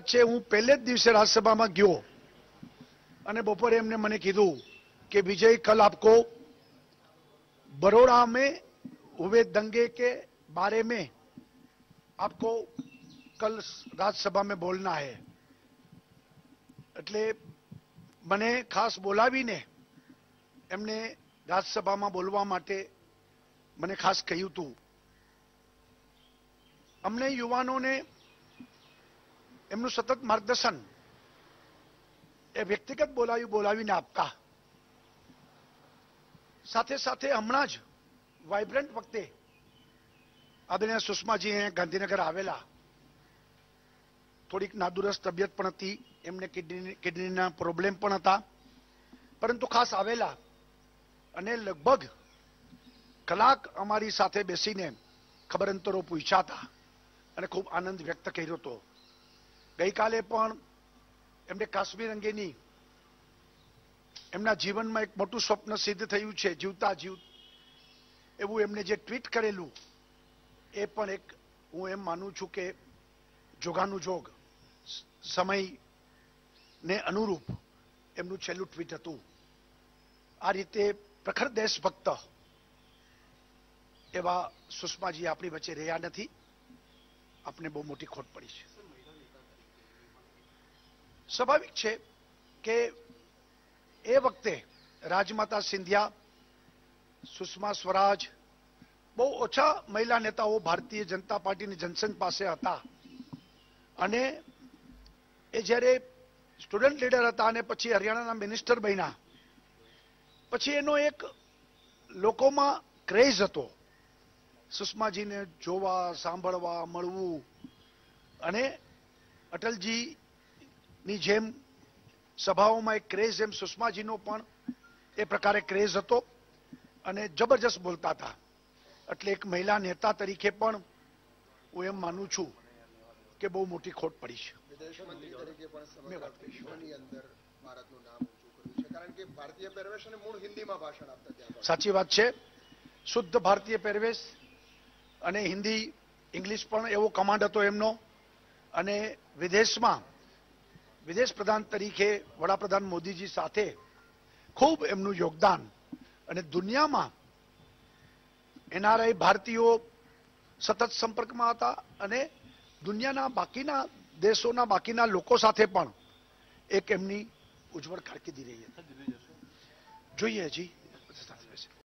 છે હું પહેલે જ દિવસે રાસસભામાં ગયો અને બોપર એમને મને કીધું કે વિજય કલ આપકો બરોડા મે ઉવે દંગે કે બારે મે આપકો કલ રાસસભા મે બોલના હે એટલે મને ખાસ બોલાવીને એમને રાસસભામાં બોલવા માટે મને ખાસ કયુતું અમને યુવાનોને એમનું સતત માર્ગદર્શન એ વ્યક્તિગત બોલાવી બોલાવીને આપતા સાથે સાથે હમણાં જ વાઇબ્રન્ટ વખતે આદરણીય સુષ્માજી ગાંધીનગર આવેલા થોડીક નાદુરસ્ત તબિયત પણ હતી એમને કિડની કિડનીના પ્રોબ્લેમ પણ હતા પરંતુ ખાસ આવેલા અને લગભગ કલાક અમારી સાથે બેસીને ખબર અંતરો પૂછ્યા હતા અને ખૂબ આનંદ વ્યક્ત કર્યો હતો ગઈકાલે પણ એમને કાશ્મીર અંગેની એમના જીવનમાં એક મોટું સ્વપ્ન સિદ્ધ થયું છે જીવતા જીવ એવું એમને જે ટ્વીટ કરેલું એ પણ એક હું એમ માનું છું કે જોગાનું જોગ સમય ને અનુરૂપ એમનું છેલ્લું ટ્વીટ હતું આ રીતે પ્રખર દેશભક્ત એવા સુષ્માજી આપણી વચ્ચે રહ્યા નથી આપણે બહુ મોટી ખોટ પડી છે સ્વાભાવિક છે કે એ વખતે રાજમાતા સિંધિયા સુષ્મા સ્વરાજ બહુ ઓછા મહિલા નેતાઓ ભારતીય જનતા પાર્ટીની જનસંઘ પાસે હતા અને એ જ્યારે સ્ટુડન્ટ લીડર હતા અને પછી હરિયાણાના મિનિસ્ટર બન્યા પછી એનો એક લોકોમાં ક્રેઝ હતો સુષ્માજીને જોવા સાંભળવા મળવું અને અટલજી ની જેમ સભાઓમાં એક ક્રેઝ એમ સુષ્માજીનો પણ એ પ્રકારે ક્રેઝ હતો અને જબરજસ્ત બોલતા હતા એટલે એક મહિલા નેતા તરીકે પણ હું એમ માનું છું કે બહુ મોટી ખોટ પડી છે સાચી વાત છે શુદ્ધ ભારતીય પહેરવેશ અને હિન્દી ઇંગ્લિશ પણ એવો કમાન્ડ હતો એમનો અને વિદેશમાં વિદેશ પ્રધાન તરીકે વડાપ્રધાન મોદીજી સાથે ખૂબ એમનું યોગદાન અને દુનિયામાં એનઆરઆઈ ભારતીયો સતત સંપર્કમાં હતા અને દુનિયાના બાકીના દેશોના બાકીના લોકો સાથે પણ એક એમની ઉજ્જવળ કારકિર્દી રહી હતી જોઈએ હજી